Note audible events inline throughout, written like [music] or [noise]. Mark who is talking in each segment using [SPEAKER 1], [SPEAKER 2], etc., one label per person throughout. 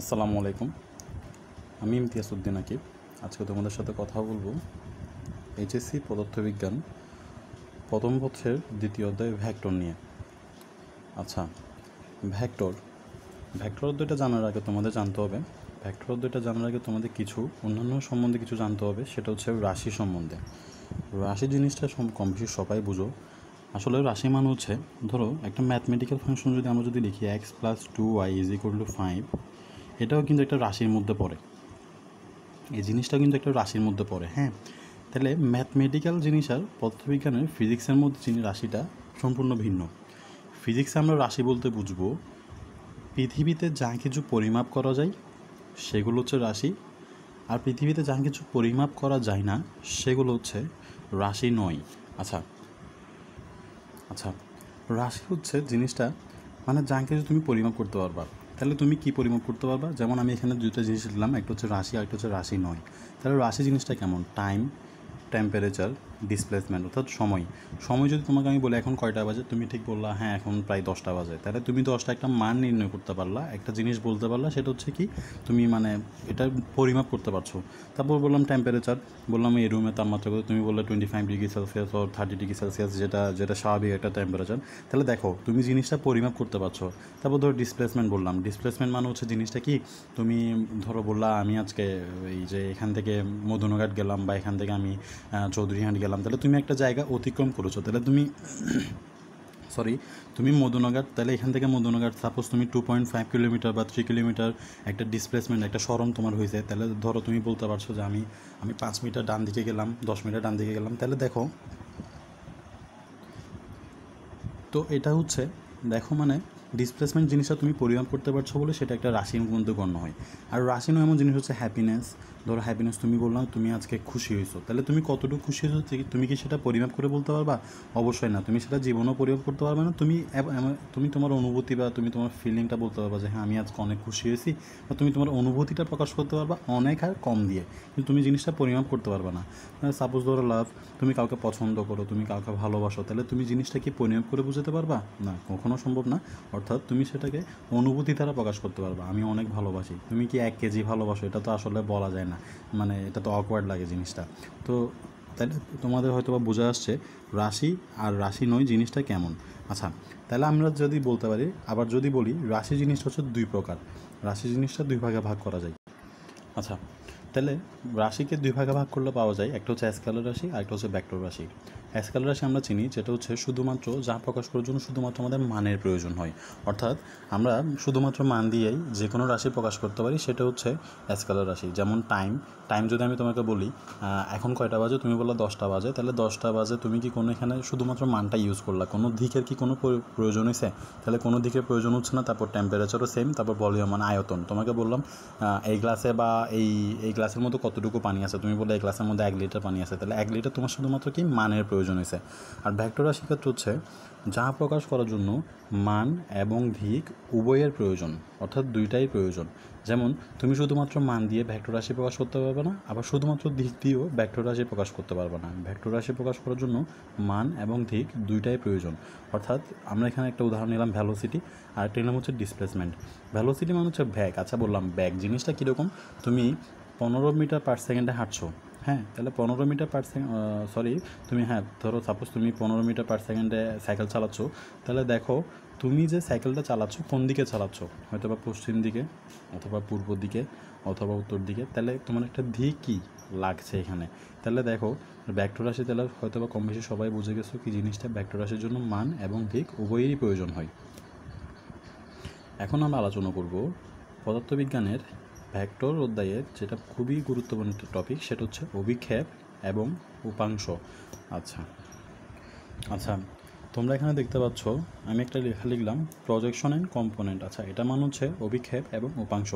[SPEAKER 1] আসসালামু আলাইকুম আমি ইমতিয়াজ উদ্দিন আকিব আজকে তোমাদের সাথে কথা বলবো এইচএসসি পদার্থবিজ্ঞান প্রথম বছরের দ্বিতীয় অধ্যায় ভ্যাক্টর নিয়ে আচ্ছা ভ্যাক্টর ভ্যাক্টর অধ্যায়টা জানার আগে তোমাদের জানতে হবে ভ্যাক্টর অধ্যায়টা জানার আগে তোমাদের কিছু অন্যান্য সম্বন্ধে কিছু জানতে হবে সেটা হচ্ছে রাশি সম্বন্ধে রাশি জিনিসটা কম বেশি সবাই বুঝো আসলে রাশি মানে হচ্ছে ধরো একটা ম্যাথমেটিক্যাল ফাংশন যদি আমরা যদি লিখি X plus two Y is equal to five এটাও কিন্তু একটা রাশির মধ্যে পড়ে এই জিনিসটাও কিন্তু একটা রাশির মধ্যে পড়ে হ্যাঁ তাহলে ম্যাথমেটিক্যাল জিনিস আর পদার্থবিজ্ঞানের ফিজিক্সের মধ্যে যিনি রাশিটা সম্পূর্ণ ভিন্ন ফিজিক্সে আমরা রাশি বলতে বুঝব পৃথিবীতে যা কিছু পরিমাপ করা যায় সেগুলো হচ্ছে রাশি আর পৃথিবীতে যা কিছু পরিমাপ করা যায় না সেগুলো হচ্ছে রাশি নয় আচ্ছা আচ্ছা রাশি হচ্ছে জিনিসটা মানে যা কিছু তুমি পরিমাপ করতে পারবা তাহলে তুমি কি পরিমাপ করতে পারবা যেমন আমি এখানে দুটো জিনিস নিলাম একটা হচ্ছে রাশি আর একটা হচ্ছে রাশি নয় তাহলে রাশি জিনিসটা কেমন টাইম টেম্পারেচার ডিসপ্লেসমেন্ট অর্থাৎ সময় সময় যদি তোমাকে আমি বলি এখন কয়টা বাজে তুমি ঠিক বললা হ্যাঁ এখন প্রায় দশটা বাজে তাহলে তুমি দশটা একটা মান নির্ণয় করতে পারলা একটা জিনিস বলতে পারলা সেটা হচ্ছে কি তুমি মানে এটা পরিমাপ করতে পারছো তারপর বললাম টেম্পারেচার বললাম এই রুমের তাপমাত্রা কত তুমি বললে twenty five degree Celsius or thirty degree Celsius যেটা যেটা স্বাভাবিক একটা টেম্পারেচার তাহলে দেখো তুমি জিনিসটা পরিমাপ করতে পারছো তারপর ধরো ডিসপ্লেসমেন্ট বললাম ডিসপ্লেসমেন্ট মানে হচ্ছে জিনিসটা কি তুমি ধরো বললা আমি আজকে এই যে এখান থেকে মধুনঘাট গেলাম বা এখান থেকে আমি চৌধুরীহাট গেলাম গেলাম তাহলে তুমি একটা জায়গা অতিক্রম করেছো তাহলে তুমি সরি [coughs] তুমি মধুনগর তাহলে এখান থেকে মধুনগর সাপোজ তুমি টু পয়েন্ট ফাইভ কিলোমিটার বা থ্রি কিলোমিটার একটা ডিসপ্লেসমেন্ট একটা সরম তোমার হয়েছে তাহলে ধরো তুমি বলতে পারছো যে আমি আমি পাঁচ মিটার ডান দিকে গেলাম দশ মিটার ডান দিকে গেলাম তাহলে দেখো তো এটা হচ্ছে দেখো মানে ডিসপ্লেসমেন্ট জিনিসটা তুমি পরিমাপ করতে পারছো বলে সেটা একটা রাশির মধ্যে গণ্য হয় আর রাশিনও এমন জিনিস হচ্ছে হ্যাপিনেস ধরো হ্যাপিনেস তুমি বললাম তুমি আজকে খুশি হয়েছো তাহলে তুমি কতটুকু খুশি হয়েছো তুমি কি সেটা পরিমাপ করে বলতে পারবা অবশ্যই না তুমি সেটা জীবনও পরিমাপ করতে পারবে না তুমি তুমি তোমার অনুভূতি বা তুমি তোমার ফিলিংটা বলতে পারবা যে হ্যাঁ আমি আজকে অনেক খুশি হয়েছি বা তুমি তোমার অনুভূতিটা প্রকাশ করতে পারবা অনেক আর কম দিয়ে কিন্তু তুমি জিনিসটা পরিমাপ করতে পারবে না সাপোজ ধরো লাভ তুমি কাউকে পছন্দ করো তুমি কাউকে ভালোবাসো তাহলে তুমি জিনিসটা কি পরিমাপ করে বুঝতে পারবা না কখনো সম্ভব না অর্থাৎ তুমি সেটাকে অনুভূতি দ্বারা প্রকাশ করতে পারবে আমি অনেক ভালোবাসি তুমি কি এক কেজি ভালোবাসো এটা তো আসলে বলা যায় না মানে এটা তো অকওয়ার্ড লাগে জিনিসটা তো তাই তোমাদের হয়তো বা বোঝা আসছে রাশি আর রাশি নয় জিনিসটা কেমন আচ্ছা তাহলে আমরা যদি বলতে পারি আবার যদি বলি রাশি জিনিসটা হচ্ছে দুই প্রকার রাশি জিনিসটা দুই ভাগে ভাগ করা যায় আচ্ছা তাহলে রাশিকে দুই ভাগে ভাগ করলে পাওয়া যায় একটা হচ্ছে অ্যাসকালো রাশি আর একটা হচ্ছে ব্যাক্টর রাশি অ্যাসকাল রাশি আমরা চিনি যেটা হচ্ছে শুধুমাত্র যা প্রকাশ করার জন্য শুধুমাত্র আমাদের মানের প্রয়োজন হয় অর্থাৎ আমরা শুধুমাত্র মান দিয়েই যে কোনো রাশি প্রকাশ করতে পারি সেটা হচ্ছে অ্যাসকালার রাশি যেমন টাইম টাইম যদি আমি তোমাকে বলি এখন কয়টা বাজে তুমি বললে দশটা বাজে তাহলে দশটা বাজে তুমি কি কোনো এখানে শুধুমাত্র মানটা ইউজ করলা কোনো দিকের কি কোনো প্রয়োজন হয়েছে তাহলে কোনো দিকের প্রয়োজন হচ্ছে না তারপর টেম্পারেচারও সেম তারপর ভলিউম মানে আয়তন তোমাকে বললাম এই গ্লাসে বা এই এই গ্লাসের মধ্যে কতটুকু পানি আছে তুমি বললে এই গ্লাসের মধ্যে এক লিটার পানি আছে তাহলে এক লিটার তোমার শুধুমাত্র কি মানের প্রয়োজন প্রয়োজন হয়েছে আর ভেক্টর রাশির ক্ষেত্রে হচ্ছে যা প্রকাশ করার জন্য মান এবং ধিক উভয়ের প্রয়োজন অর্থাৎ দুইটাই প্রয়োজন যেমন তুমি শুধুমাত্র মান দিয়ে ভেক্টর রাশি প্রকাশ করতে পারবে না আবার শুধুমাত্র দিক দিয়েও ভেক্টর রাশি প্রকাশ করতে পারবে না ভেক্টর রাশি প্রকাশ করার জন্য মান এবং দিক দুইটাই প্রয়োজন অর্থাৎ আমরা এখানে একটা উদাহরণ নিলাম ভ্যালোসিটি আর একটা নিলাম হচ্ছে ডিসপ্লেসমেন্ট ভ্যালোসিটি মানে হচ্ছে ব্যাগ আচ্ছা বললাম ব্যাগ জিনিসটা কীরকম তুমি পনেরো মিটার পার সেকেন্ডে হাঁটছো হ্যাঁ তাহলে পনেরো মিটার পার সেকেন্ড সরি তুমি হ্যাঁ ধরো সাপোজ তুমি পনেরো মিটার পার সেকেন্ডে সাইকেল চালাচ্ছ তাহলে দেখো তুমি যে সাইকেলটা চালাচ্ছ কোন দিকে চালাচ্ছ হয়তো বা পশ্চিম দিকে অথবা পূর্ব দিকে অথবা উত্তর দিকে তাহলে তোমার একটা কী লাগছে এখানে তাহলে দেখো ব্যাক্টর রাশি তাহলে হয়তো বা কম বেশি সবাই বুঝে গেছো কি জিনিসটা ব্যাক্টর রাশির জন্য মান এবং দিক উভয়েরই প্রয়োজন হয় এখন আমরা আলোচনা করব পদার্থবিজ্ঞানের ভ্যাক্টর অধ্যায়ের যেটা খুবই গুরুত্বপূর্ণ একটা টপিক সেটা হচ্ছে অভিক্ষেপ এবং উপাংশ আচ্ছা আচ্ছা তোমরা এখানে দেখতে পাচ্ছ আমি একটা লেখা লিখলাম প্রজেকশন অ্যান্ড কম্পোনেন্ট আচ্ছা এটা মানে হচ্ছে অভিক্ষেপ এবং উপাংশ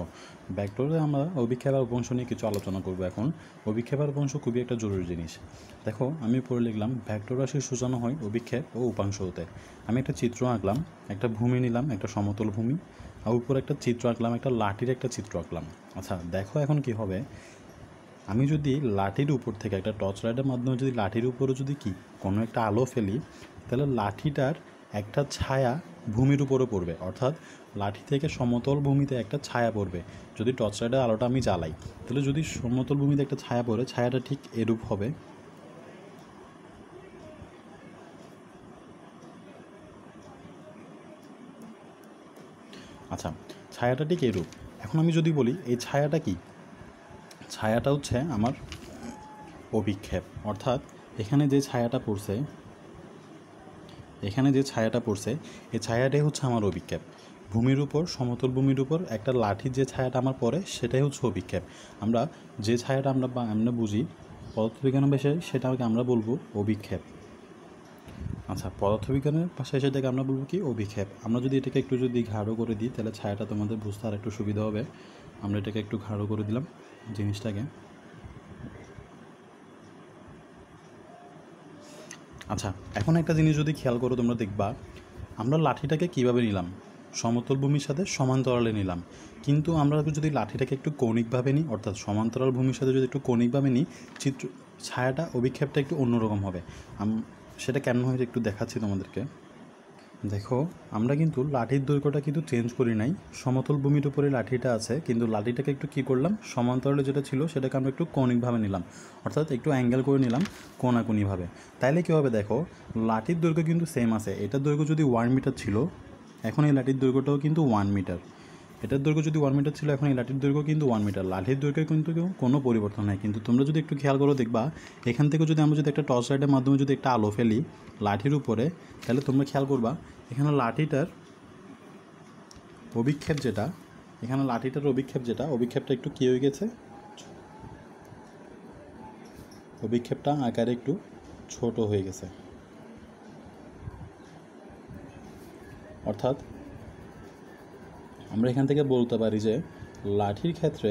[SPEAKER 1] ব্যাকডোরে আমরা অভিক্ষেপ আর উপাংশ নিয়ে কিছু আলোচনা করব এখন অভিক্ষেপ আর উপাংশ খুবই একটা জরুরি জিনিস দেখো আমি পড়ে লিখলাম ভ্যাক্টর রাশির সূচনা হয় অভিক্ষেপ ও উপাংশ হতে আমি একটা চিত্র আঁকলাম একটা ভূমি নিলাম একটা সমতল ভূমি আর উপরে একটা চিত্র আঁকলাম একটা লাঠির একটা চিত্র আঁকলাম আচ্ছা দেখো এখন কি হবে আমি যদি লাঠির উপর থেকে একটা টর্চ লাইটের মাধ্যমে যদি লাঠির উপরে যদি কি কোনো একটা আলো ফেলি তাহলে লাঠিটার একটা ছায়া ভূমির উপরে পড়বে অর্থাৎ লাঠি থেকে সমতল ভূমিতে একটা ছায়া পড়বে যদি টর্চ লাইটের আলোটা আমি জ্বালাই তাহলে যদি সমতল ভূমিতে একটা ছায়া পড়ে ছায়াটা ঠিক এরূপ হবে আচ্ছা ছায়াটা ঠিক এরূপ এখন আমি যদি বলি এই ছায়াটা কি ছায়াটা হচ্ছে আমার অভিক্ষেপ অর্থাৎ এখানে যে ছায়াটা পড়ছে এখানে যে ছায়াটা পড়ছে এই ছায়াটাই হচ্ছে আমার অভিক্ষেপ ভূমির উপর সমতল ভূমির উপর একটা লাঠির যে ছায়াটা আমার পড়ে সেটাই হচ্ছে অভিক্ষেপ আমরা যে ছায়াটা আমরা আমরা বুঝি পদার্থবিজ্ঞান ভাষায় সেটাকে আমরা বলবো অভিক্ষেপ আচ্ছা পদার্থবিজ্ঞানের পাশে থেকে আমরা বলবো কি অভিক্ষেপ আমরা যদি এটাকে একটু যদি ঘাড়ো করে দিই তাহলে ছায়াটা তোমাদের বুঝতে আর একটু সুবিধা হবে আমরা এটাকে একটু ঘাড়ো করে দিলাম জিনিসটাকে আচ্ছা এখন একটা জিনিস যদি খেয়াল করো তোমরা দেখবা আমরা লাঠিটাকে কিভাবে নিলাম সমতল ভূমির সাথে সমান্তরালে নিলাম কিন্তু আমরা যদি লাঠিটাকে একটু কৌণিকভাবে নিই অর্থাৎ সমান্তরাল ভূমির সাথে যদি একটু কৌণিকভাবে নিই চিত্র ছায়াটা অভিক্ষেপটা একটু অন্যরকম হবে সেটা কেমন হয়েছে একটু দেখাচ্ছি তোমাদেরকে দেখো আমরা কিন্তু লাঠির দৈর্ঘ্যটা কিন্তু চেঞ্জ করি নাই সমতল ভূমির উপরে লাঠিটা আছে কিন্তু লাঠিটাকে একটু কি করলাম সমান্তরালে যেটা ছিল সেটাকে আমরা একটু কৌণিকভাবে নিলাম অর্থাৎ একটু অ্যাঙ্গেল করে নিলাম কোনাকুনিভাবে তাইলে কী হবে দেখো লাঠির দৈর্ঘ্য কিন্তু সেম আছে এটার দৈর্ঘ্য যদি ওয়ান মিটার ছিল এখন এই লাঠির দৈর্ঘ্যটাও কিন্তু ওয়ান মিটার এটার দৈর্ঘ্য যদি ওয়ান মিটার ছিল এখন এই লাঠির দৈর্ঘ্য কিন্তু ওয়ান মিটার লাঠির দৈর্ঘ্যে কিন্তু কোনো পরিবর্তন নাই কিন্তু তোমরা যদি একটু খেয়াল করো দেখবা এখান থেকে যদি আমরা যদি একটা টর্চ লাইটের মাধ্যমে যদি একটা আলো ফেলি লাঠির উপরে তাহলে তোমরা খেয়াল করবা এখানে লাঠিটার অভিক্ষেপ যেটা এখানে লাঠিটার অভিক্ষেপ যেটা অভিক্ষেপটা একটু কী হয়ে গেছে অভিক্ষেপটা আকারে একটু ছোট হয়ে গেছে অর্থাৎ আমরা এখান থেকে বলতে পারি যে লাঠির ক্ষেত্রে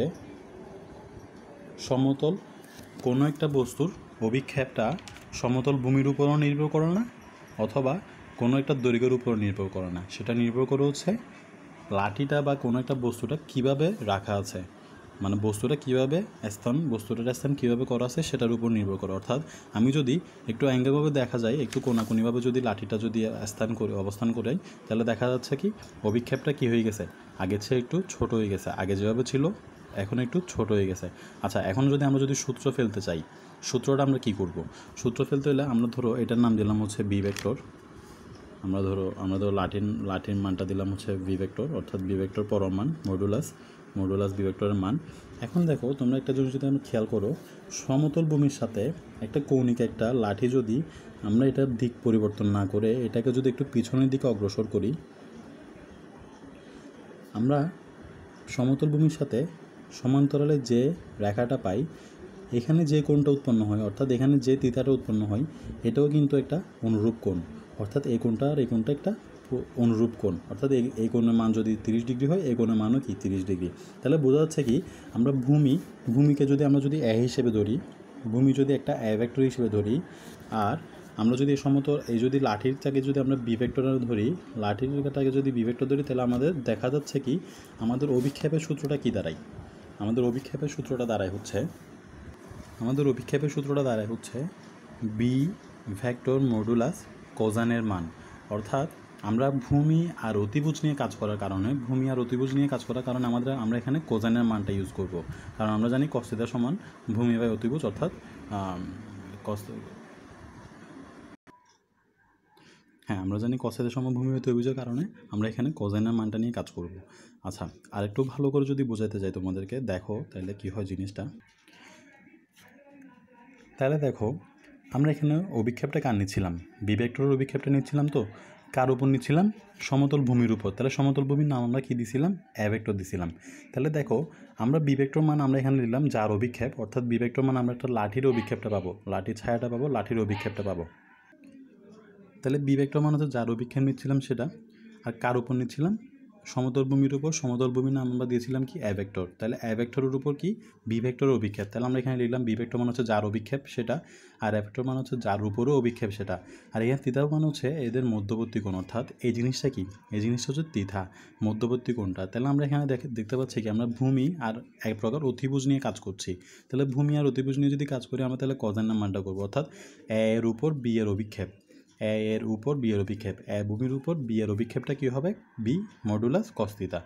[SPEAKER 1] সমতল কোনো একটা বস্তুর অভিক্ষেপটা সমতল ভূমির উপরও নির্ভর করে না অথবা কোনো একটা দৈর্ঘ্যের উপর নির্ভর করে না সেটা নির্ভর করে হচ্ছে লাঠিটা বা কোনো একটা বস্তুটা কিভাবে রাখা আছে মানে বস্তুটা কীভাবে স্থান বস্তুটার স্থান কীভাবে করা আছে সেটার উপর নির্ভর করে অর্থাৎ আমি যদি একটু অ্যাঙ্গেলভাবে দেখা যায় একটু কোনাকুনিভাবে যদি লাঠিটা যদি স্থান করে অবস্থান করাই তাহলে দেখা যাচ্ছে কি অভিক্ষেপটা কী হয়ে গেছে আগের চেয়ে একটু ছোট হয়ে গেছে আগে যেভাবে ছিল এখন একটু ছোট হয়ে গেছে আচ্ছা এখন যদি আমরা যদি সূত্র ফেলতে চাই সূত্রটা আমরা কি করব সূত্র ফেলতে হলে আমরা ধরো এটার নাম দিলাম হচ্ছে বি ভেক্টর আমরা ধরো আমরা ধরো লাঠিন লাঠির মানটা দিলাম হচ্ছে ভি ভেক্টর অর্থাৎ ভি ভেক্টর পরমান মডুলাস মডুলাস বিভেক্টরের মান এখন দেখো তোমরা একটা জিনিস যদি আমি খেয়াল করো সমতল ভূমির সাথে একটা কৌণিক একটা লাঠি যদি আমরা এটার দিক পরিবর্তন না করে এটাকে যদি একটু পিছনের দিকে অগ্রসর করি আমরা সমতল ভূমির সাথে সমান্তরালে যে রেখাটা পাই এখানে যে কোণটা উৎপন্ন হয় অর্থাৎ এখানে যে তিতাটা উৎপন্ন হয় এটাও কিন্তু একটা অনুরূপ কোণ অর্থাৎ এই কোণটা আর এই কোণটা একটা অনুরূপ কোণ অর্থাৎ এই কোণের মান যদি তিরিশ ডিগ্রি হয় এই কোণের মানও কি তিরিশ ডিগ্রি তাহলে বোঝা যাচ্ছে কি আমরা ভূমি ভূমিকে যদি আমরা যদি এ হিসেবে ধরি ভূমি যদি একটা এ ভেক্টর হিসেবে ধরি আর আমরা যদি সমতল এই যদি লাঠির তাকে যদি আমরা বিভেক্টরে ধরি লাঠির তাকে যদি বিভেক্টর ধরি তাহলে আমাদের দেখা যাচ্ছে কি আমাদের অভিক্ষেপের সূত্রটা কি দাঁড়ায় আমাদের অভিক্ষেপের সূত্রটা দাঁড়ায় হচ্ছে আমাদের অভিক্ষেপের সূত্রটা দাঁড়ায় হচ্ছে বি ভ্যাক্টর মডুলাস কোজানের মান অর্থাৎ আমরা ভূমি আর অতিভুজ নিয়ে কাজ করার কারণে ভূমি আর অতিভুজ নিয়ে কাজ করার কারণে আমাদের আমরা এখানে কোজানের মানটা ইউজ করব কারণ আমরা জানি কস্তিতা সমান ভূমি বাই অতিভুজ অর্থাৎ কস হ্যাঁ আমরা জানি কসেদের সমভূমি ভূমি অভিযোগ কারণে আমরা এখানে কজাইনার মানটা নিয়ে কাজ করব আচ্ছা আরেকটু ভালো করে যদি বোঝাতে যাই তোমাদেরকে দেখো তাহলে কি হয় জিনিসটা তাহলে দেখো আমরা এখানে অভিক্ষেপটা কার নিচ্ছিলাম বিবেক্টরের অভিক্ষেপটা নিচ্ছিলাম তো কার উপর নিচ্ছিলাম সমতল ভূমির উপর তাহলে সমতল ভূমির নাম আমরা কী দিছিলাম অ্যাভেক্টর দিছিলাম তাহলে দেখো আমরা বিবেক্টর মান আমরা এখানে নিলাম যার অভিক্ষেপ অর্থাৎ বিবেক্টর মান আমরা একটা লাঠির অভিক্ষেপটা পাবো লাঠির ছায়াটা পাবো লাঠির অভিক্ষেপটা পাবো তাহলে বিবেক্টর মান হচ্ছে যার অভিক্ষেপ নিচ্ছিলাম সেটা আর কার উপর নিচ্ছিলাম সমতল ভূমির উপর সমতল ভূমির নাম আমরা দিয়েছিলাম কি অ্যাভেক্টর তাহলে অ্যাভেক্টরের উপর কি বিভেক্টরের অভিক্ষেপ তাহলে আমরা এখানে লিখলাম বিভেক্টর মানে হচ্ছে যার অভিক্ষেপ সেটা আর অ্যাভেক্টর মানে হচ্ছে যার উপরও অভিক্ষেপ সেটা আর এখানে তিতা মানে হচ্ছে এদের মধ্যবর্তী কোণ অর্থাৎ এই জিনিসটা কি এই জিনিসটা হচ্ছে তিথা মধ্যবর্তী কোণটা তাহলে আমরা এখানে দেখে দেখতে পাচ্ছি কি আমরা ভূমি আর এক প্রকার অতিভুজ নিয়ে কাজ করছি তাহলে ভূমি আর অতিভুজ নিয়ে যদি কাজ করি আমরা তাহলে কজের নাম্বারটা করবো অর্থাৎ এর উপর বি এর অভিক্ষেপ এ এর উপর বি এর অভিক্ষেপ এ ভূমির উপর বি এর অভিক্ষেপটা কী হবে বি মডুলাস কস্তিতা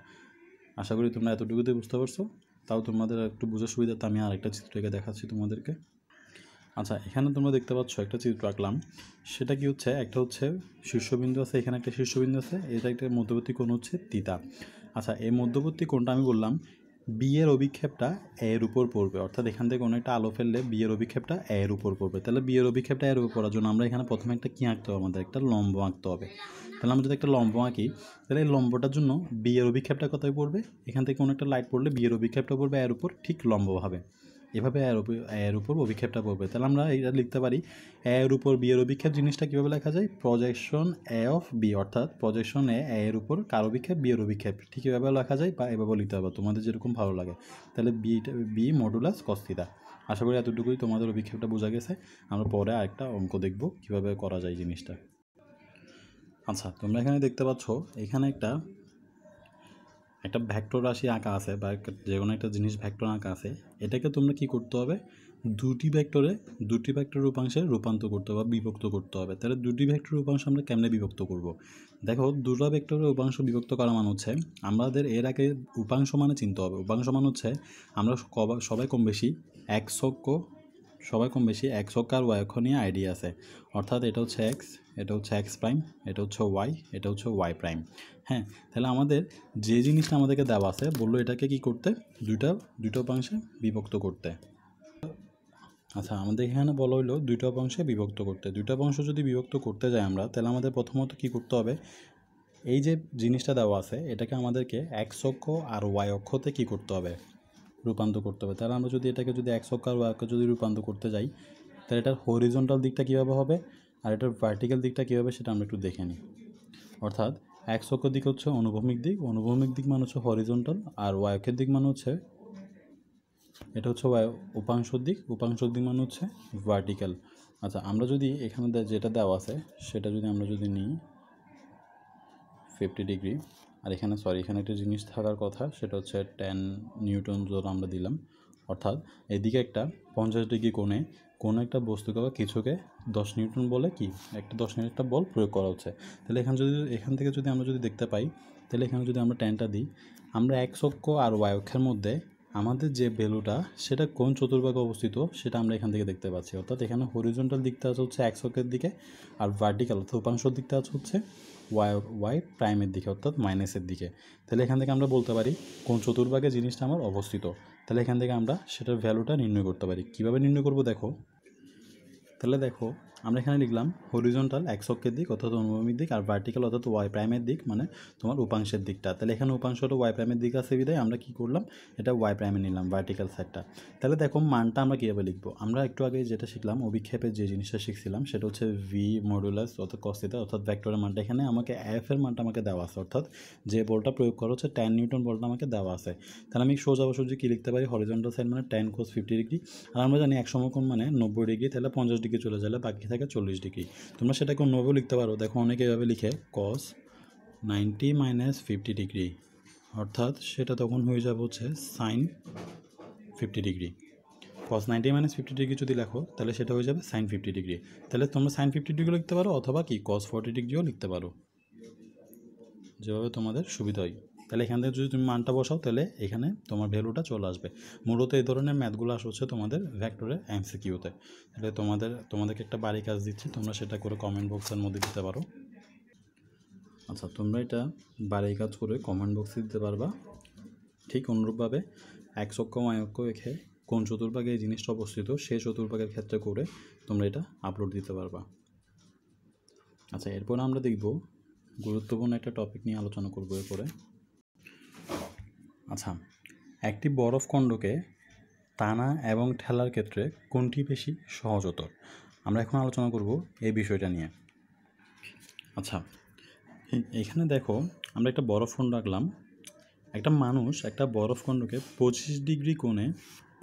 [SPEAKER 1] আশা করি তোমরা এতটুকুতে বুঝতে পারছো তাও তোমাদের একটু বোঝার সুবিধাতে আমি আরেকটা চিত্র এঁকে দেখাচ্ছি তোমাদেরকে আচ্ছা এখানে তোমরা দেখতে পাচ্ছ একটা চিত্র আঁকলাম সেটা কি হচ্ছে একটা হচ্ছে শীর্ষবিন্দু আছে এখানে একটা শীর্ষবিন্দু আছে এটা একটা মধ্যবর্তী কোণ হচ্ছে তিতা আচ্ছা এই মধ্যবর্তী কোণটা আমি বললাম বিয়ের অভিক্ষেপটা এর উপর পড়বে অর্থাৎ এখান থেকে কোনো একটা আলো ফেললে বিয়ের অভিক্ষেপটা এর উপর পড়বে তাহলে বিয়ের অভিক্ষেপটা এর উপর পড়ার জন্য আমরা এখানে প্রথমে একটা কী আঁকতে হবে আমাদের একটা লম্ব আঁকতে হবে তাহলে আমরা যদি একটা লম্ব আঁকি তাহলে এই লম্বটার জন্য বিয়ের অভিক্ষেপটা কোথায় পড়বে এখান থেকে কোনো একটা লাইট পড়লে বিয়ের অভিক্ষেপটা পড়বে এর উপর ঠিক লম্বভাবে এভাবে এর উপর এর উপর অভিক্ষেপটা পড়বে তাহলে আমরা এটা লিখতে পারি এর উপর বি এর অভিক্ষেপ জিনিসটা কীভাবে লেখা যায় প্রজেকশন এ অফ বি অর্থাৎ প্রজেকশন এ এর উপর কার অভিক্ষেপ বি এর অভিক্ষেপ ঠিক এভাবে লেখা যায় বা এভাবে লিখতে হবে তোমাদের যেরকম ভালো লাগে তাহলে বিটা বি মডুলাস কস্তিতা আশা করি এতটুকুই তোমাদের অভিক্ষেপটা বোঝা গেছে আমরা পরে আরেকটা অঙ্ক দেখব কিভাবে করা যায় জিনিসটা আচ্ছা তোমরা এখানে দেখতে পাচ্ছ এখানে একটা একটা ভ্যাক্টর রাশি আঁকা আছে বা যে কোনো একটা জিনিস ভ্যাক্টর আঁকা আছে এটাকে তোমরা কি করতে হবে দুটি ভ্যাক্টরে দুটি ভ্যাক্টর উপাংশে রূপান্তর করতে হবে বা বিভক্ত করতে হবে তাহলে দুটি ভ্যাক্টর উপাংশ আমরা কেমনে বিভক্ত করব। দেখো দুটো ভেক্টরের উপাংশ বিভক্ত করা মানে হচ্ছে আমাদের এর আগে উপাংশ মানে চিনতে হবে উপাংশ মানে হচ্ছে আমরা সবাই কম বেশি এক শক্য সবাই কম বেশি এক্স অক্ষ আর ওয়াই অক্ষ নিয়ে আইডিয়া আছে অর্থাৎ এটা হচ্ছে এক্স এটা হচ্ছে এক্স প্রাইম এটা হচ্ছে ওয়াই এটা হচ্ছে ওয়াই প্রাইম হ্যাঁ তাহলে আমাদের যে জিনিসটা আমাদেরকে দেওয়া আছে বললো এটাকে কি করতে দুইটা দুটো অংশে বিভক্ত করতে আচ্ছা আমাদের এখানে বলা হইলো দুইটা অংশে বিভক্ত করতে দুইটা অংশ যদি বিভক্ত করতে যাই আমরা তাহলে আমাদের প্রথমত কি করতে হবে এই যে জিনিসটা দেওয়া আছে এটাকে আমাদেরকে এক্স অক্ষ আর ওয়াই অক্ষতে কি করতে হবে রূপান্তর করতে হবে তাহলে আমরা যদি এটাকে যদি এক সকার ওয়ার্কে যদি রূপান্তর করতে যাই তাহলে এটার হরিজন্টাল দিকটা কীভাবে হবে আর এটার ভার্টিক্যাল দিকটা কীভাবে সেটা আমরা একটু দেখে নিই অর্থাৎ এক চক্রের দিক হচ্ছে অনুভূমিক দিক অনুভূমিক দিক মানে হচ্ছে হরিজন্টাল আর ওয়ার্কের দিক মানে হচ্ছে এটা হচ্ছে উপাংশ দিক উপাংশ দিক মানে হচ্ছে ভার্টিক্যাল আচ্ছা আমরা যদি এখানে যেটা দেওয়া আছে সেটা যদি আমরা যদি নিই ফিফটি ডিগ্রি আর এখানে সরি এখানে একটা জিনিস থাকার কথা সেটা হচ্ছে টেন নিউটন জোর আমরা দিলাম অর্থাৎ এদিকে একটা পঞ্চাশ ডিগ্রি কোণে কোনো একটা বস্তুকে বা কিছুকে দশ নিউটন বলে কি একটা দশ একটা বল প্রয়োগ করা হচ্ছে তাহলে এখানে যদি এখান থেকে যদি আমরা যদি দেখতে পাই তাহলে এখানে যদি আমরা টেনটা দিই আমরা এক অক্ষ আর ওয়াই অক্ষের মধ্যে আমাদের যে বেলুটা সেটা কোন চতুর্ভাগে অবস্থিত সেটা আমরা এখান থেকে দেখতে পাচ্ছি অর্থাৎ এখানে হরিজন্টাল দিকটা আছে হচ্ছে এক অক্ষের দিকে আর ভার্টিক্যাল অর্থাৎ উপাংশ দিকটা আছে হচ্ছে ওয়াই ওয়াই প্রাইমের দিকে অর্থাৎ মাইনাসের দিকে তাহলে এখান থেকে আমরা বলতে পারি কোন চতুর্ভাগে জিনিসটা আমার অবস্থিত তাহলে এখান থেকে আমরা সেটার ভ্যালুটা নির্ণয় করতে পারি কিভাবে নির্ণয় করব দেখো তাহলে দেখো আমরা এখানে লিখলাম হরিজন্টাল এক অক্ষের দিক অর্থাৎ অনুভূমির দিক আর ভার্টিক্যাল অর্থাৎ ওয়াই প্রাইমের দিক মানে তোমার উপাংশের দিকটা তাহলে এখানে উপাংশটা ওয়াই প্রাইমের দিক আছে বিদায় আমরা কি করলাম এটা ওয়াই প্রাইমে নিলাম ভার্টিক্যাল সাইডটা তাহলে দেখো মানটা আমরা কীভাবে লিখবো আমরা একটু আগে যেটা শিখলাম অভিক্ষেপের যে জিনিসটা শিখছিলাম সেটা হচ্ছে ভি মডুলাস অর্থাৎ কস্তিতা অর্থাৎ ভ্যাক্টরের মানটা এখানে আমাকে এফ এর মানটা আমাকে দেওয়া আছে অর্থাৎ যে বলটা প্রয়োগ করা হচ্ছে টেন নিউটন বলটা আমাকে দেওয়া আছে তাহলে আমি সোজাবসুজি কী লিখতে পারি হরিজন্টাল সাইড মানে টেন কোস ফিফটি ডিগ্রি আর আমরা জানি এক মানে নব্বই ডিগ্রি তাহলে পঞ্চাশ ডিগ্রি চলে যাবে বাকি থাকে চল্লিশ ডিগ্রি তোমরা সেটাকে অন্যভাবেও লিখতে পারো দেখো অনেকে এভাবে লিখে cos ninety minus fifty degree অর্থাৎ সেটা তখন হয়ে যাবে হচ্ছে sine fifty degree cos ninety minus fifty degree যদি লেখো তাহলে সেটা হয়ে যাবে সাইন ফিফটি ডিগ্রি তাহলে তোমরা সাইন ফিফটি ডিগ্রি লিখতে পারো অথবা কি কস ফর্টি ডিগ্রিও লিখতে পারো যেভাবে তোমাদের সুবিধা হয় তাহলে এখান থেকে যদি তুমি মানটা বসাও তাহলে এখানে তোমার ভ্যালুটা চলে আসবে মূলত এই ধরনের ম্যাথগুলো আস হচ্ছে তোমাদের ভ্যাক্টরের এমসিকিউতে তাহলে তোমাদের তোমাদেরকে একটা বাড়ি কাজ দিচ্ছি তোমরা সেটা করে কমেন্ট বক্সের মধ্যে দিতে পারো আচ্ছা তোমরা এটা বাড়ি কাজ করে কমেন্ট বক্সে দিতে পারবা ঠিক অনুরূপভাবে এক চক্ষ অক্ষ রেখে কোন চতুর্ভাগে এই জিনিসটা অবস্থিত সেই চতুর্ভাগের ক্ষেত্রে করে তোমরা এটা আপলোড দিতে পারবা আচ্ছা এরপর আমরা দেখব গুরুত্বপূর্ণ একটা টপিক নিয়ে আলোচনা করবো এরপরে আচ্ছা একটি বরফ খণ্ডকে টানা এবং ঠেলার ক্ষেত্রে কোনটি বেশি সহজতর আমরা এখন আলোচনা করব এই বিষয়টা নিয়ে আচ্ছা এখানে দেখো আমরা একটা বরফ খণ্ড আঁকলাম একটা মানুষ একটা বরফ খণ্ডকে পঁচিশ ডিগ্রি কোণে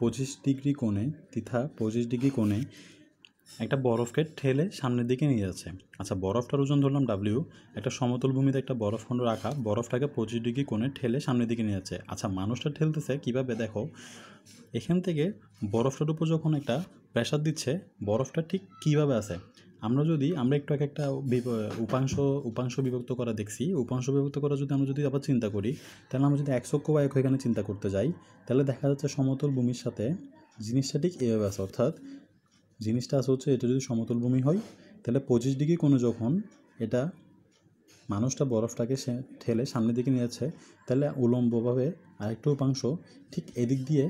[SPEAKER 1] পঁচিশ ডিগ্রি কোণে তিথা পঁচিশ ডিগ্রি কোণে একটা বরফকে ঠেলে সামনের দিকে নিয়ে যাচ্ছে আচ্ছা বরফটার ওজন ধরলাম ডাব্লিউ একটা সমতল ভূমিতে একটা বরফ খণ্ড রাখা বরফটাকে পঁচিশ ডিগ্রি কোণে ঠেলে সামনের দিকে নিয়ে যাচ্ছে আচ্ছা মানুষটা ঠেলতেছে কীভাবে দেখো এখান থেকে বরফটার উপর যখন একটা প্রেশার দিচ্ছে বরফটা ঠিক কীভাবে আছে আমরা যদি আমরা একটু এক একটা উপাংশ উপাংশ বিভক্ত করা দেখছি উপাংশ বিভক্ত করা যদি আমরা যদি আবার চিন্তা করি তাহলে আমরা যদি একশো বা এক এখানে চিন্তা করতে যাই তাহলে দেখা যাচ্ছে সমতল ভূমির সাথে জিনিসটা ঠিক এভাবে আছে অর্থাৎ জিনিসটা আসা হচ্ছে এটা যদি সমতল ভূমি হয় তাহলে পঁচিশ ডিগ্রি কোনো যখন এটা মানুষটা বরফটাকে সে ঠেলে সামনের দিকে নিয়ে যাচ্ছে তাহলে উলম্বভাবে আরেকটা উপাংশ ঠিক এদিক দিয়ে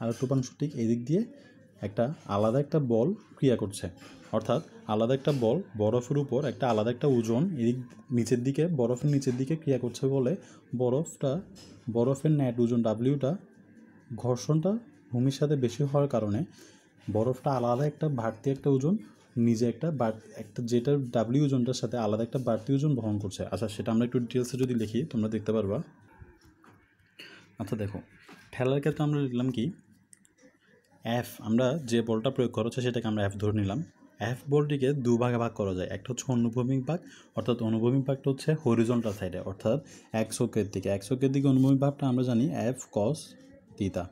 [SPEAKER 1] আরেকটা উপাংশ ঠিক এদিক দিয়ে একটা আলাদা একটা বল ক্রিয়া করছে অর্থাৎ আলাদা একটা বল বরফের উপর একটা আলাদা একটা ওজন এদিক নিচের দিকে বরফের নিচের দিকে ক্রিয়া করছে বলে বরফটা বরফের ন্যাট ওজন ডাব্লিউটা ঘর্ষণটা ভূমির সাথে বেশি হওয়ার কারণে বরফটা আলাদা একটা বাড়তি একটা ওজন নিজে একটা একটা যেটা ডাব্লিউ ওজনটার সাথে আলাদা একটা বাড়তি ওজন বহন করছে আচ্ছা সেটা আমরা একটু ডিটেলসে যদি লিখি তোমরা দেখতে পারবা আচ্ছা দেখো ঠেলার ক্ষেত্রে আমরা লিখলাম কি এফ আমরা যে বলটা প্রয়োগ করা হচ্ছে সেটাকে আমরা এফ ধরে নিলাম এফ বলটিকে দুভাগে ভাগ করা যায় একটা হচ্ছে অনুভূমিক ভাগ অর্থাৎ অনুভূমিক ভাগটা হচ্ছে হরিজন্টাল সাইডে অর্থাৎ একশোকের দিকে একশোকের দিকে অনুভূমিক ভাগটা আমরা জানি এফ কস তিতা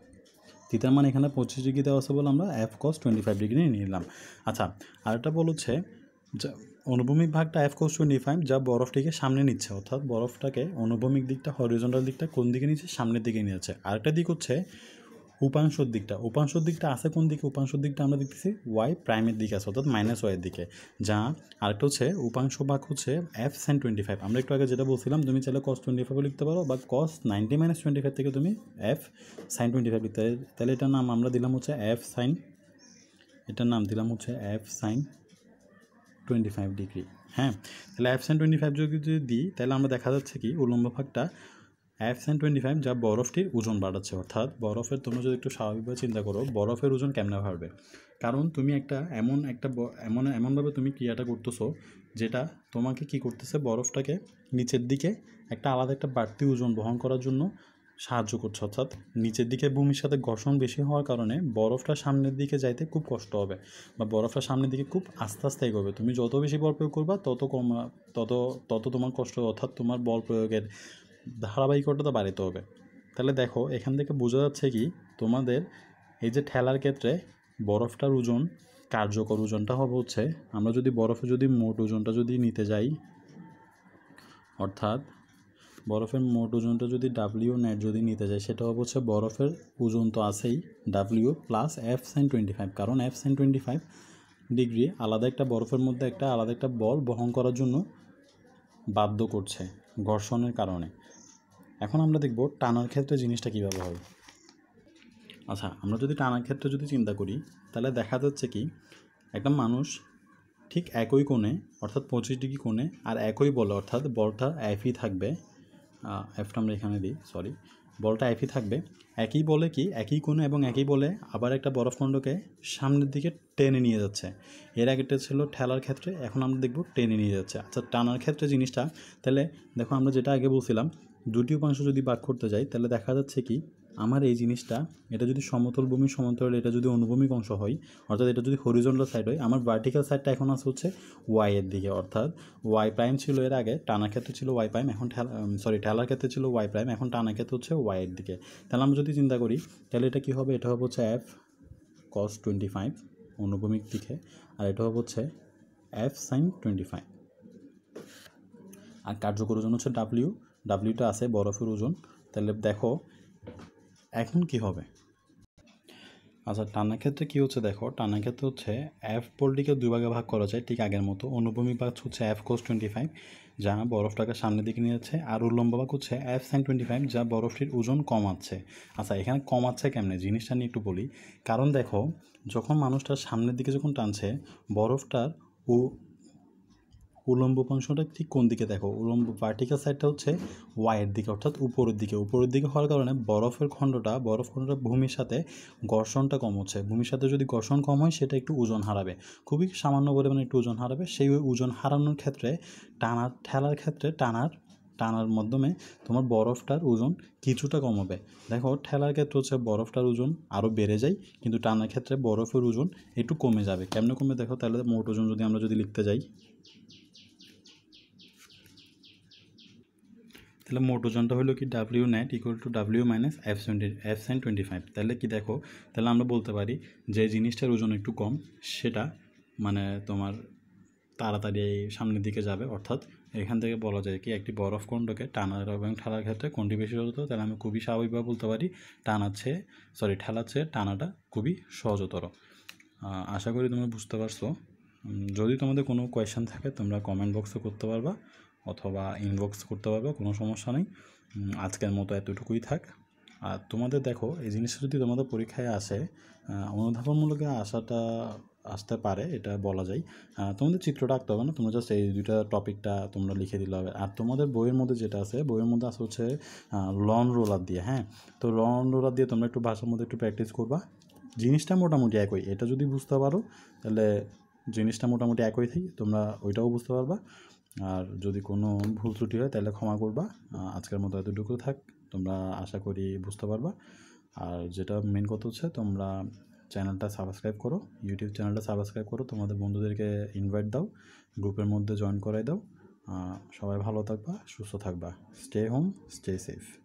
[SPEAKER 1] থিটার মান এখানে পঁচিশ ডিগ্রি দেওয়া আছে বলে আমরা F cos twenty five degree নিলাম আচ্ছা আরেকটা বলছে অনুভূমিক ভাগটা এফ কোস টোয়েন্টি ফাইভ যা বরফটিকে সামনে নিচ্ছে অর্থাৎ বরফটাকে অনুভূমিক দিকটা হরিজন্টাল দিকটা কোন দিকে নিচ্ছে সামনের দিকে নিয়ে যাচ্ছে আরেকটা দিক হচ্ছে উপাংশর দিকটা উপাংশর দিকটা আছে কোন দিকে উপাংশর দিকটা আমরা দেখতেছি ওয়াই প্রাইমের দিকে আছে অর্থাৎ মাইনাস ওয়াই দিকে যা আরেকটা হচ্ছে উপাংশ বাক হচ্ছে এফ সেন টোয়েন্টি ফাইভ আমরা একটু আগে যেটা বলছিলাম তুমি চাইলে কস টোয়েন্টি ফাইভও লিখতে পারো বা cos ninety minus twenty five থেকে তুমি এফ সাইন টোয়েন্টি ফাইভ লিখতে তাহলে এটার নাম আমরা দিলাম হচ্ছে এফ সাইন এটার নাম দিলাম হচ্ছে F sine twenty five degree হ্যাঁ তাহলে এফ সাইন টোয়েন্টি ফাইভ যদি দিই তাহলে আমরা দেখা যাচ্ছে কি উলম্ব ভাগটা এফ সাইন টোয়েন্টি ফাইভ যা বরফটির ওজন বাড়াচ্ছে অর্থাৎ বরফের তোমরা যদি একটু স্বাভাবিকভাবে চিন্তা করো বরফের ওজন কেমনে বাড়বে কারণ তুমি একটা এমন একটা এমন এমনভাবে তুমি ক্রিয়াটা করতেছো যেটা তোমাকে কি করতেছে বরফটাকে নিচের দিকে একটা আলাদা একটা বাড়তি ওজন বহন করার জন্য সাহায্য করছে অর্থাৎ নিচের দিকে ভূমির সাথে ঘর্ষণ বেশি হওয়ার কারণে বরফটা সামনের দিকে যাইতে খুব কষ্ট হবে বা বরফটা সামনের দিকে খুব আস্তে আস্তে এগোবে তুমি যত বেশি বল প্রয়োগ করবা তত কম তত তত তোমার কষ্ট অর্থাৎ তোমার বল প্রয়োগের ধারাবাহিকতা বাড়াইতে হবে তাহলে দেখো এখান থেকে বোঝা যাচ্ছে কি তোমাদের এই যে ঠেলার ক্ষেত্রে বরফটার ওজন কার্যকর ওজনটা হবে হচ্ছে আমরা যদি বরফে যদি মোট ওজনটা যদি নিতে যাই অর্থাৎ বরফের মোট ওজনটা যদি ডাব্লিউ নেট যদি নিতে যাই সেটা হবে হচ্ছে বরফের ওজন তো আছেই W plus F sine twenty five কারণ F sine twenty five degree আলাদা একটা বরফের মধ্যে একটা আলাদা একটা বল বহন করার জন্য বাধ্য করছে ঘর্ষণের কারণে এখন আমরা দেখব টানার ক্ষেত্রে জিনিসটা কীভাবে হয় আচ্ছা আমরা যদি টানার ক্ষেত্রে যদি চিন্তা করি তাহলে দেখা যাচ্ছে কি একটা মানুষ ঠিক একই কোণে অর্থাৎ পঁচিশ ডিগ্রি কোণে আর একই বল অর্থাৎ বলটা এফই থাকবে এফটা আমরা এখানে দিই সরি বলটা একই থাকবে একই বলে কি একই কোণে এবং একই বলে আবার একটা বরফখণ্ডকে সামনের দিকে টেনে নিয়ে যাচ্ছে এর আগেটা ছিল ঠেলার ক্ষেত্রে এখন আমরা দেখব টেনে নিয়ে যাচ্ছে আচ্ছা টানার ক্ষেত্রে জিনিসটা তাহলে দেখো আমরা যেটা আগে বলছিলাম দুটি উপাংশ যদি বাদ করতে যাই তাহলে দেখা যাচ্ছে কি আমার এই জিনিসটা এটা যদি সমতল ভূমি সমান্তরাল এটা যদি অনুভূমিক অংশ হয় অর্থাৎ এটা যদি হরিজন্টাল সাইড হয় আমার ভার্টিক্যাল সাইডটা এখন আছে হচ্ছে ওয়াই এর দিকে অর্থাৎ ওয়াই প্রাইম ছিল এর আগে টানা ক্ষেত্রে ছিল ওয়াই প্রাইম এখন সরি ঠেলার ক্ষেত্রে ছিল ওয়াই প্রাইম এখন টানা ক্ষেত্রে হচ্ছে ওয়াই এর দিকে তাহলে আমরা যদি চিন্তা করি তাহলে এটা কী হবে এটা হবে হচ্ছে এফ কস টোয়েন্টি ফাইভ অনুভূমিক দিকে আর এটা হবে হচ্ছে এফ সাইন টোয়েন্টি ফাইভ আর কার্যকর জন্য হচ্ছে ডাব্লিউ ডাব্লিউটা আছে বরফের ওজন তাহলে দেখো এখন কি হবে আচ্ছা টানা ক্ষেত্রে কী হচ্ছে দেখো টানা ক্ষেত্রে হচ্ছে এফ পোলটিকে দুই ভাগে ভাগ করা যায় ঠিক আগের মতো অনুভূমিক বাক হচ্ছে এফ কোস টোয়েন্টি ফাইভ যা বরফটাকে সামনের দিকে নিয়ে যাচ্ছে আর উল্লম্ব বাক হচ্ছে এফ সাইন টোয়েন্টি ফাইভ যা বরফটির ওজন কমাচ্ছে আচ্ছা এখানে কমাচ্ছে কেমনে জিনিসটা নিয়ে একটু বলি কারণ দেখো যখন মানুষটা সামনের দিকে যখন টানছে বরফটার ও উলম্ব অংশটা ঠিক কোন দিকে দেখো উলম্ব ভার্টিক্যাল সাইডটা হচ্ছে ওয়াইয়ের দিকে অর্থাৎ উপরের দিকে উপরের দিকে হওয়ার কারণে বরফের খণ্ডটা বরফ খণ্ডটা ভূমির সাথে ঘর্ষণটা কম হচ্ছে ভূমির সাথে যদি ঘর্ষণ কম হয় সেটা একটু ওজন হারাবে খুবই সামান্য পরিমাণে একটু ওজন হারাবে সেই ওজন হারানোর ক্ষেত্রে টানার ঠেলার ক্ষেত্রে টানার টানার মাধ্যমে তোমার বরফটার ওজন কিছুটা কমাবে দেখো ঠেলার ক্ষেত্রে হচ্ছে বরফটার ওজন আরও বেড়ে যায় কিন্তু টানার ক্ষেত্রে বরফের ওজন একটু কমে যাবে কেমনে কমে দেখো তাহলে মোট ওজন যদি আমরা যদি লিখতে যাই তাহলে মোট ওজনটা হলো কি W net equal to W minus F seventy F sine twenty five তাহলে কি দেখো তাহলে আমরা বলতে পারি যে জিনিসটার ওজন একটু কম সেটা মানে তোমার তাড়াতাড়ি সামনের দিকে যাবে অর্থাৎ এখান থেকে বলা যায় কি একটি বরফ কণ্ডকে টানার এবং ঠালার ক্ষেত্রে কোনটি বেশি সহজত তাহলে আমি খুবই স্বাভাবিকভাবে বলতে পারি টানাচ্ছে সরি ঠেলাচ্ছে টানাটা খুবই সহজতর আশা করি তোমরা বুঝতে পারছো যদি তোমাদের কোনো কোয়েশ্চেন থাকে তোমরা কমেন্ট বক্সে করতে পারবা অথবা ইনবক্স করতে পারবে কোনো সমস্যা নেই আজকের মতো এতটুকুই থাক আর তোমাদের দেখো এই জিনিসটা যদি তোমাদের পরীক্ষায় আসে অনুধাবনমূলক আসাটা আসতে পারে এটা বলা যায় তোমাদের চিত্রটা আঁকতে হবে না তোমরা জাস্ট এই দুইটা টপিকটা তোমরা লিখে দিলে হবে আর তোমাদের বইয়ের মধ্যে যেটা আছে বইয়ের মধ্যে আছে হচ্ছে লন রোলার দিয়ে হ্যাঁ তো লন রোলার দিয়ে তোমরা একটু ভাষার মধ্যে একটু প্র্যাকটিস করবা জিনিসটা মোটামুটি একই এটা যদি বুঝতে পারো তাহলে জিনিসটা মোটামুটি একই থাকি তোমরা ওইটাও বুঝতে পারবা আর যদি কোনো ভুল ত্রুটি হয় তাহলে ক্ষমা করবা আজকের মতো এতটুকু থাক তোমরা আশা করি বুঝতে পারবা আর যেটা মেন কথা হচ্ছে তোমরা চ্যানেলটা সাবস্ক্রাইব করো ইউটিউব চ্যানেলটা সাবস্ক্রাইব করো তোমাদের বন্ধুদেরকে ইনভাইট দাও গ্রুপের মধ্যে জয়েন করাই দাও সবাই ভালো থাকবা সুস্থ থাকবা স্টে হোম স্টে সেফ